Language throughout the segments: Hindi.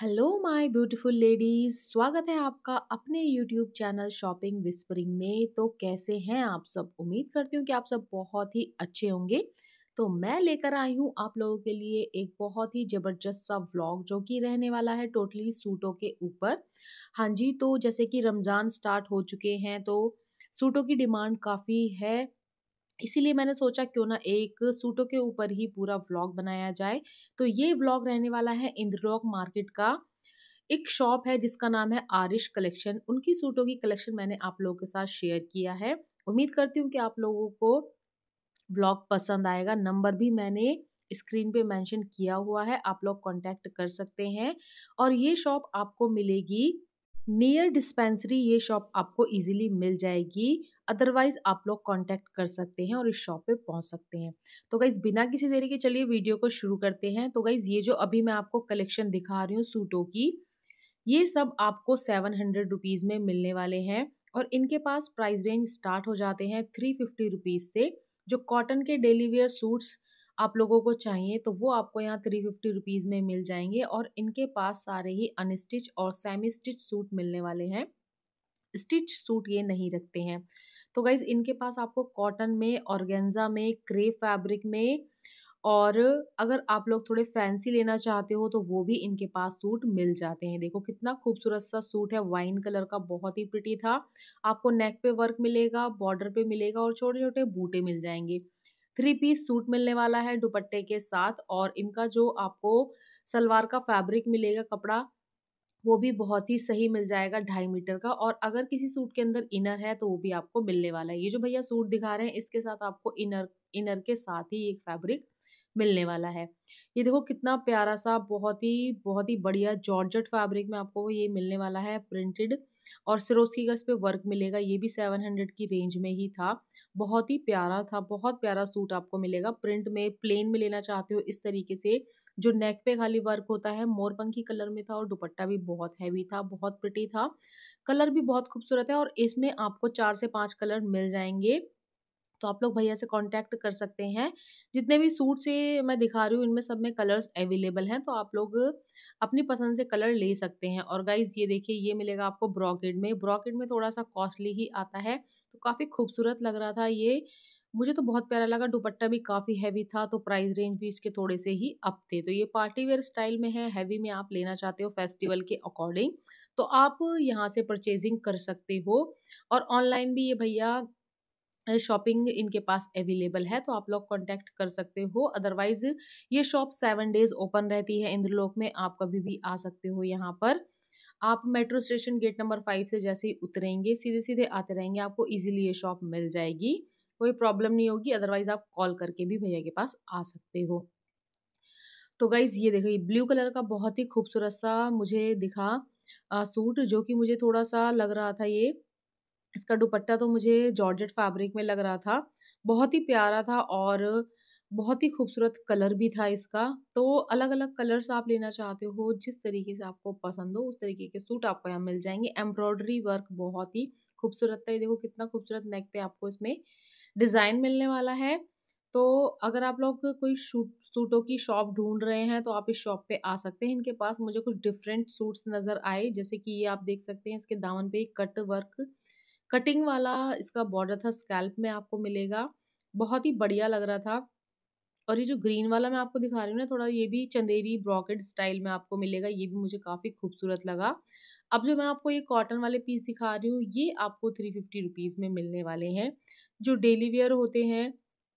हेलो माय ब्यूटीफुल लेडीज़ स्वागत है आपका अपने यूट्यूब चैनल शॉपिंग विस्परिंग में तो कैसे हैं आप सब उम्मीद करती हूँ कि आप सब बहुत ही अच्छे होंगे तो मैं लेकर आई हूँ आप लोगों के लिए एक बहुत ही ज़बरदस्त सा व्लॉग जो कि रहने वाला है टोटली सूटों के ऊपर हाँ जी तो जैसे कि रमज़ान स्टार्ट हो चुके हैं तो सूटों की डिमांड काफ़ी है इसीलिए मैंने सोचा क्यों ना एक सूटों के ऊपर ही पूरा व्लॉग बनाया जाए तो ये व्लॉग रहने वाला है इंद्रलॉक मार्केट का एक शॉप है जिसका नाम है आरिश कलेक्शन उनकी सूटों की कलेक्शन मैंने आप लोगों के साथ शेयर किया है उम्मीद करती हूँ कि आप लोगों को व्लॉग पसंद आएगा नंबर भी मैंने स्क्रीन पे मेंशन किया हुआ है आप लोग कांटेक्ट कर सकते हैं और ये शॉप आपको मिलेगी नियर डिस्पेंसरी ये शॉप आपको इजीली मिल जाएगी अदरवाइज आप लोग कांटेक्ट कर सकते हैं और इस शॉप पे पहुंच सकते हैं तो गाइज बिना किसी देरी के चलिए वीडियो को शुरू करते हैं तो गाइज ये जो अभी मैं आपको कलेक्शन दिखा रही हूँ सूटों की ये सब आपको सेवन हंड्रेड रुपीज़ में मिलने वाले हैं और इनके पास प्राइस रेंज स्टार्ट हो जाते हैं थ्री फिफ्टी रुपीज़ से जो कॉटन के डेली वेयर सूट्स आप लोगों को चाहिए तो वो आपको यहाँ थ्री फिफ्टी रुपीज़ में मिल जाएंगे और इनके पास सारे ही अनस्टिच और सेमी स्टिच सूट मिलने वाले हैं स्टिच सूट ये नहीं रखते हैं तो गाइज इनके पास आपको कॉटन में ऑर्गेन्जा में क्रे फैब्रिक में और अगर आप लोग थोड़े फैंसी लेना चाहते हो तो वो भी इनके पास सूट मिल जाते हैं देखो कितना खूबसूरत सा सूट है वाइन कलर का बहुत ही प्रिटी था आपको नेक पे वर्क मिलेगा बॉर्डर पे मिलेगा और छोटे छोटे बूटे मिल जाएंगे थ्री पीस सूट मिलने वाला है दुपट्टे के साथ और इनका जो आपको सलवार का फैब्रिक मिलेगा कपड़ा वो भी बहुत ही सही मिल जाएगा ढाई मीटर का और अगर किसी सूट के अंदर इनर है तो वो भी आपको मिलने वाला है ये जो भैया सूट दिखा रहे हैं इसके साथ आपको इनर इनर के साथ ही एक फैब्रिक मिलने वाला है ये देखो कितना प्यारा सा बहुत ही बहुत ही बढ़िया जॉर्जट फैब्रिक में आपको ये मिलने वाला है प्रिंटेड और सिरोस्की का इस पर वर्क मिलेगा ये भी सेवन हंड्रेड की रेंज में ही था बहुत ही प्यारा था बहुत प्यारा सूट आपको मिलेगा प्रिंट में प्लेन में लेना चाहते हो इस तरीके से जो नेक पे खाली वर्क होता है मोरपंखी कलर में था और दुपट्टा भी बहुत हैवी था बहुत प्रिटी था कलर भी बहुत खूबसूरत है और इसमें आपको चार से पाँच कलर मिल जाएंगे तो आप लोग भैया से कांटेक्ट कर सकते हैं जितने भी सूट से मैं दिखा रही हूँ इनमें सब में कलर्स अवेलेबल हैं तो आप लोग अपनी पसंद से कलर ले सकते हैं और गाइज ये देखिए ये मिलेगा आपको ब्रॉकेड में ब्रॉकेट में थोड़ा सा कॉस्टली ही आता है तो काफ़ी खूबसूरत लग रहा था ये मुझे तो बहुत प्यारा लगा दुपट्टा भी काफ़ी हैवी था तो प्राइस रेंज भी इसके थोड़े से ही अप थे तो ये पार्टी वेयर स्टाइल में है हैवी में आप लेना चाहते हो फेस्टिवल के अकॉर्डिंग तो आप यहाँ से परचेजिंग कर सकते हो और ऑनलाइन भी ये भैया शॉपिंग इनके पास अवेलेबल है तो आप लोग कांटेक्ट कर सकते हो अदरवाइज ये शॉप सेवन डेज ओपन रहती है इंद्रलोक में आप कभी भी आ सकते हो यहाँ पर आप metro station gate number five से जैसे ही उतरेंगे सीधे सीधे आते रहेंगे आपको इजीली ये शॉप मिल जाएगी कोई प्रॉब्लम नहीं होगी अदरवाइज आप कॉल करके भी भैया के पास आ सकते हो तो गाइज ये देखो ये ब्लू कलर का बहुत ही खूबसूरत सा मुझे दिखा आ, सूट जो कि मुझे थोड़ा सा लग रहा था ये इसका दुपट्टा तो मुझे जॉर्जेट फैब्रिक में लग रहा था बहुत ही प्यारा था और बहुत ही खूबसूरत कलर भी था इसका तो अलग अलग कलर्स आप लेना चाहते हो जिस तरीके से आपको पसंद हो उस तरीके के सूट आपको यहाँ मिल जाएंगे एम्ब्रॉयडरी वर्क बहुत ही खूबसूरत था ये देखो कितना खूबसूरत नेक पे आपको इसमें डिज़ाइन मिलने वाला है तो अगर आप लोग कोई शूट सूटों की शॉप ढूंढ रहे हैं तो आप इस शॉप पे आ सकते हैं इनके पास मुझे कुछ डिफरेंट सूट्स नज़र आए जैसे कि ये आप देख सकते हैं इसके दामन पे कट वर्क कटिंग वाला इसका बॉर्डर था स्कैल्प में आपको मिलेगा बहुत ही बढ़िया लग रहा था और ये जो ग्रीन वाला मैं आपको दिखा रही हूँ ना थोड़ा ये भी चंदेरी ब्रॉकेट स्टाइल में आपको मिलेगा ये भी मुझे काफ़ी खूबसूरत लगा अब जो मैं आपको ये कॉटन वाले पीस दिखा रही हूँ ये आपको थ्री फिफ्टी रुपीज़ में मिलने वाले हैं जो डेली वेयर होते हैं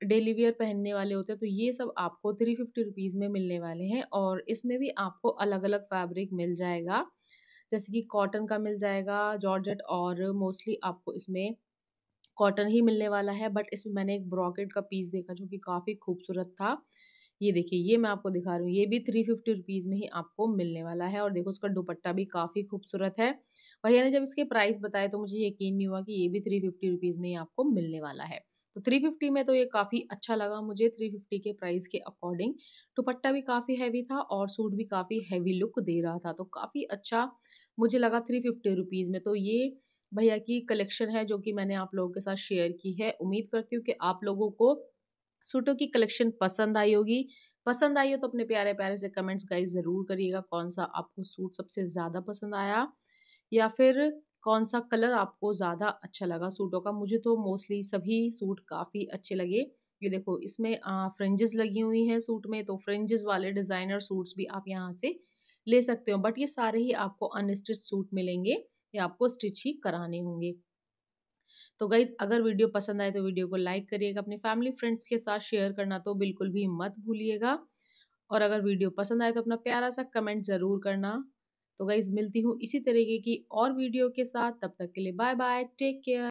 डेली वेयर पहनने वाले होते हैं तो ये सब आपको थ्री फिफ्टी रुपीज़ में मिलने वाले हैं और इसमें भी आपको अलग अलग फैब्रिक मिल जाएगा जैसे कि कॉटन का मिल जाएगा जॉर्जेट और मोस्टली आपको इसमें कॉटन ही मिलने वाला है बट इसमें मैंने एक ब्रॉकेट का पीस देखा जो कि काफ़ी खूबसूरत था ये देखिए ये मैं आपको दिखा रही हूँ ये भी थ्री फिफ्टी रुपीज़ में ही आपको मिलने वाला है और देखो उसका दुपट्टा भी काफ़ी खूबसूरत है भैया ने जब इसके प्राइस बताए तो मुझे यकीन नहीं हुआ कि ये भी थ्री फिफ्टी रुपीज़ में ही आपको मिलने वाला है तो 350 में तो ये काफ़ी अच्छा लगा मुझे 350 के प्राइस के अकॉर्डिंग दुपट्टा भी काफ़ी हैवी था और सूट भी काफ़ी हैवी लुक दे रहा था तो काफ़ी अच्छा मुझे लगा थ्री फिफ्टी रुपीज़ में तो ये भैया की कलेक्शन है जो कि मैंने आप लोगों के साथ शेयर की है उम्मीद करती हूँ कि आप लोगों को सूटों की कलेक्शन पसंद आई होगी पसंद आई हो तो अपने प्यारे प्यारे से कमेंट्स गाइज ज़रूर करिएगा कौन सा आपको सूट सबसे ज़्यादा पसंद आया या फिर कौन सा कलर आपको ज़्यादा अच्छा लगा सूटों का मुझे तो मोस्टली सभी सूट काफ़ी अच्छे लगे ये देखो इसमें फ्रिंजेस लगी हुई हैं सूट में तो फ्रिंजेस वाले डिज़ाइनर सूट्स भी आप यहाँ से ले सकते हो बट ये सारे ही आपको अनस्टिच सूट मिलेंगे ये आपको स्टिच ही कराने होंगे तो गाइज अगर वीडियो पसंद आए तो वीडियो को लाइक करिएगा अपने फैमिली फ्रेंड्स के साथ शेयर करना तो बिल्कुल भी मत भूलिएगा और अगर वीडियो पसंद आए तो अपना प्यारा सा कमेंट ज़रूर करना तो गाइज मिलती हूँ इसी तरीके की और वीडियो के साथ तब तक के लिए बाय बाय टेक केयर